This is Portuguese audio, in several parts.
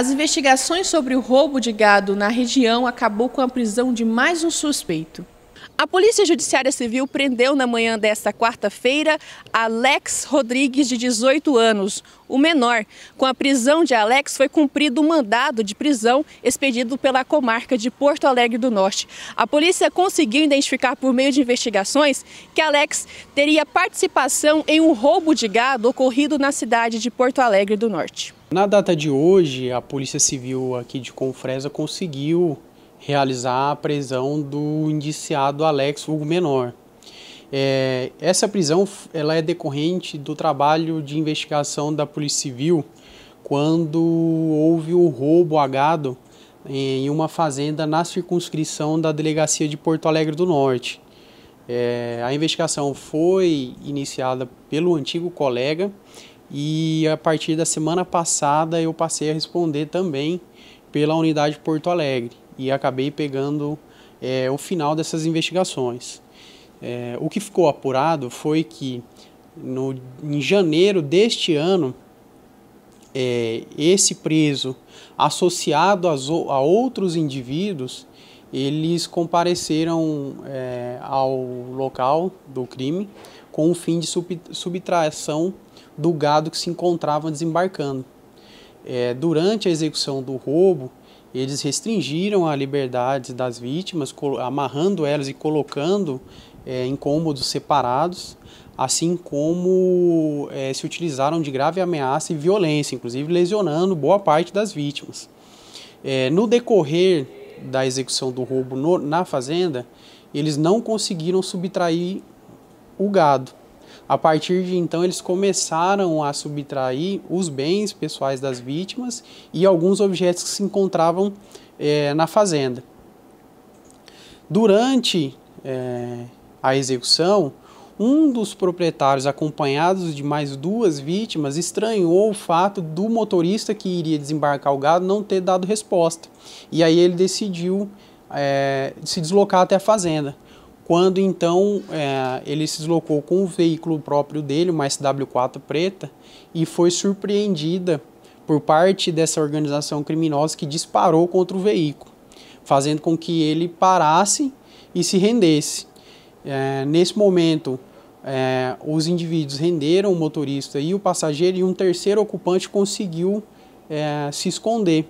As investigações sobre o roubo de gado na região acabou com a prisão de mais um suspeito. A Polícia Judiciária Civil prendeu na manhã desta quarta-feira Alex Rodrigues, de 18 anos, o menor. Com a prisão de Alex, foi cumprido o um mandado de prisão expedido pela comarca de Porto Alegre do Norte. A polícia conseguiu identificar, por meio de investigações, que Alex teria participação em um roubo de gado ocorrido na cidade de Porto Alegre do Norte. Na data de hoje, a Polícia Civil aqui de Confresa conseguiu realizar a prisão do indiciado Alex Hugo Menor. É, essa prisão ela é decorrente do trabalho de investigação da Polícia Civil quando houve o roubo a gado em uma fazenda na circunscrição da delegacia de Porto Alegre do Norte. É, a investigação foi iniciada pelo antigo colega e a partir da semana passada eu passei a responder também pela unidade Porto Alegre e acabei pegando é, o final dessas investigações. É, o que ficou apurado foi que no, em janeiro deste ano, é, esse preso, associado a, a outros indivíduos, eles compareceram é, ao local do crime com o fim de subtração do gado que se encontrava desembarcando. É, durante a execução do roubo, eles restringiram a liberdade das vítimas, amarrando elas e colocando é, em cômodos separados, assim como é, se utilizaram de grave ameaça e violência, inclusive lesionando boa parte das vítimas. É, no decorrer da execução do roubo no, na fazenda, eles não conseguiram subtrair o gado. A partir de então, eles começaram a subtrair os bens pessoais das vítimas e alguns objetos que se encontravam é, na fazenda. Durante é, a execução, um dos proprietários, acompanhados de mais duas vítimas, estranhou o fato do motorista que iria desembarcar o gado não ter dado resposta. E aí ele decidiu é, se deslocar até a fazenda. Quando então é, ele se deslocou com o veículo próprio dele, uma SW4 preta, e foi surpreendida por parte dessa organização criminosa que disparou contra o veículo, fazendo com que ele parasse e se rendesse. É, nesse momento, é, os indivíduos renderam o motorista e o passageiro e um terceiro ocupante conseguiu é, se esconder.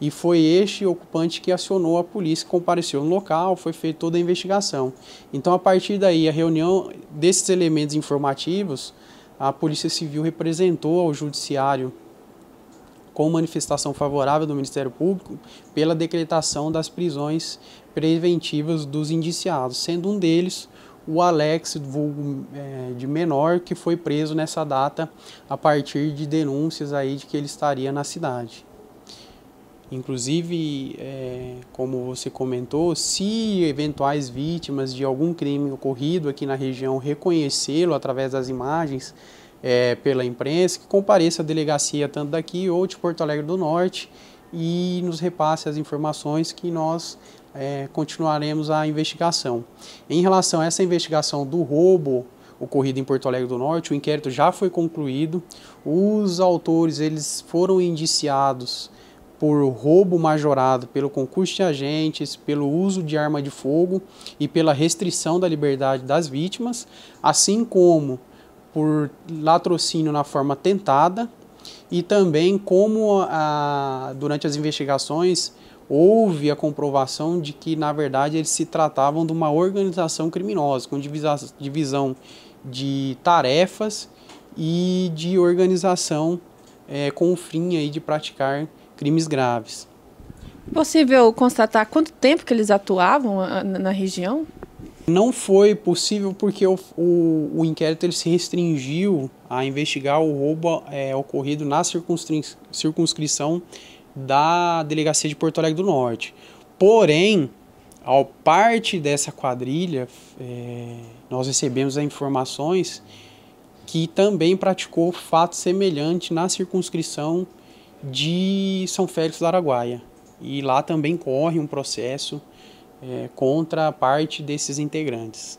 E foi este ocupante que acionou a polícia, que compareceu no local, foi feita toda a investigação. Então, a partir daí, a reunião desses elementos informativos, a Polícia Civil representou ao Judiciário com manifestação favorável do Ministério Público, pela decretação das prisões preventivas dos indiciados, sendo um deles o Alex, vulgo é, de menor, que foi preso nessa data a partir de denúncias aí de que ele estaria na cidade. Inclusive, é, como você comentou, se eventuais vítimas de algum crime ocorrido aqui na região reconhecê-lo através das imagens é, pela imprensa, que compareça à delegacia tanto daqui ou de Porto Alegre do Norte e nos repasse as informações que nós é, continuaremos a investigação. Em relação a essa investigação do roubo ocorrido em Porto Alegre do Norte, o inquérito já foi concluído. Os autores eles foram indiciados por roubo majorado, pelo concurso de agentes, pelo uso de arma de fogo e pela restrição da liberdade das vítimas, assim como por latrocínio na forma tentada e também como a, durante as investigações houve a comprovação de que na verdade eles se tratavam de uma organização criminosa com divisão de tarefas e de organização é, com o fim aí de praticar crimes graves. Possível constatar quanto tempo que eles atuavam na região? Não foi possível porque o, o, o inquérito ele se restringiu a investigar o roubo é, ocorrido na circunscrição da Delegacia de Porto Alegre do Norte. Porém, ao parte dessa quadrilha, é, nós recebemos as informações que também praticou fato semelhante na circunscrição de São Félix do Araguaia. E lá também corre um processo é, contra a parte desses integrantes.